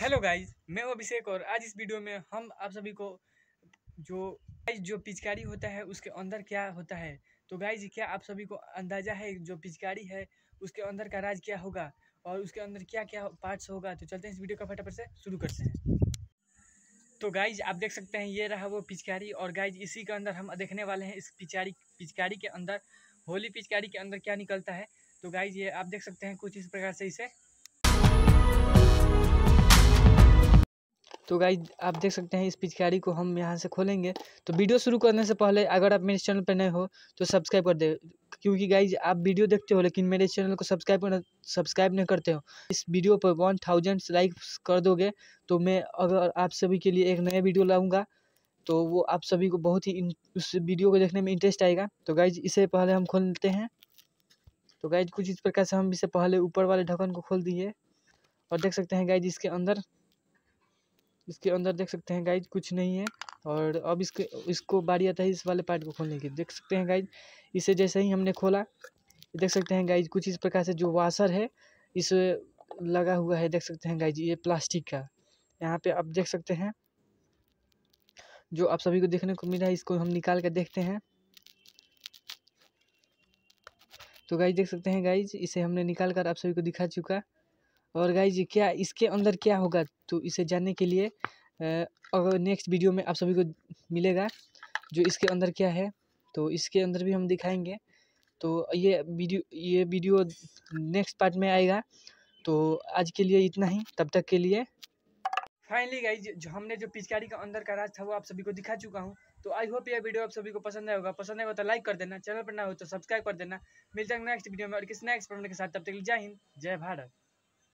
hello guys मैं हूं अभिषेक और आज इस वीडियो में हम आप सभी को जो जो पिचकारी होता है उसके अंदर क्या होता है तो गाइज क्या आप सभी को अंदाज़ा है जो पिचकारी है उसके अंदर का राज क्या होगा और उसके अंदर क्या क्या पार्ट्स होगा तो चलते हैं इस वीडियो का फटाफट से शुरू करते हैं तो गाइज आप देख सकते हैं ये रहा वो पिचकारी और गाइज इसी के अंदर हम देखने वाले हैं इस पिचकारी पिचकारी के अंदर होली पिचकारी के अंदर क्या निकलता है तो गाइज ये आप देख सकते हैं कुछ इस प्रकार से इसे तो गाई आप देख सकते हैं इस पिचकारी को हम यहाँ से खोलेंगे तो वीडियो शुरू करने से पहले अगर आप मेरे चैनल पर नए हो तो सब्सक्राइब कर दे क्योंकि गाइज आप वीडियो देखते हो लेकिन मेरे चैनल को सब्सक्राइब सब्सक्राइब नहीं करते हो इस वीडियो पर वन थाउजेंड लाइक्स कर दोगे तो मैं अगर आप सभी के लिए एक नया वीडियो लाऊँगा तो वो आप सभी को बहुत ही उस वीडियो को देखने में इंटरेस्ट आएगा तो गाइज इसे पहले हम खोलते हैं तो गाइज कुछ इस प्रकार से हम इसे पहले ऊपर वाले ढक्कन को खोल दिए और देख सकते हैं गाइज इसके अंदर इसके अंदर देख सकते हैं गाइज कुछ नहीं है और अब इसके इसको बारी आता है इस वाले पार्ट को खोलने की देख सकते हैं गाइज इसे जैसे ही हमने खोला देख सकते हैं गाइज कुछ इस प्रकार से जो वाशर है इस लगा हुआ है देख सकते हैं गाइज ये प्लास्टिक का यहाँ पे आप देख सकते हैं जो आप सभी को देखने को मिला है इसको हम निकाल कर देखते हैं तो गाइज देख सकते हैं गाइज इसे हमने निकाल कर आप सभी को दिखा चुका और गाइज क्या इसके अंदर क्या होगा तो इसे जानने के लिए अगर नेक्स्ट वीडियो में आप सभी को मिलेगा जो इसके अंदर क्या है तो इसके अंदर भी हम दिखाएंगे तो ये वीडियो ये वीडियो नेक्स्ट पार्ट में आएगा तो आज के लिए इतना ही तब तक के लिए फाइनली गाइज जो हमने जो पिचकारी का अंदर का राज था वो आप सभी को दिखा चुका हूँ तो आई होप यह वीडियो आप सभी को पसंद आएगा पसंद आएगा तो लाइक कर देना चैनल पर ना हो तो सब्सक्राइब कर देना मिलते हैं नेक्स्ट वीडियो में और किसी नेक्स्ट प्रॉब्लम के साथ तब तक जय हिंद जय भारत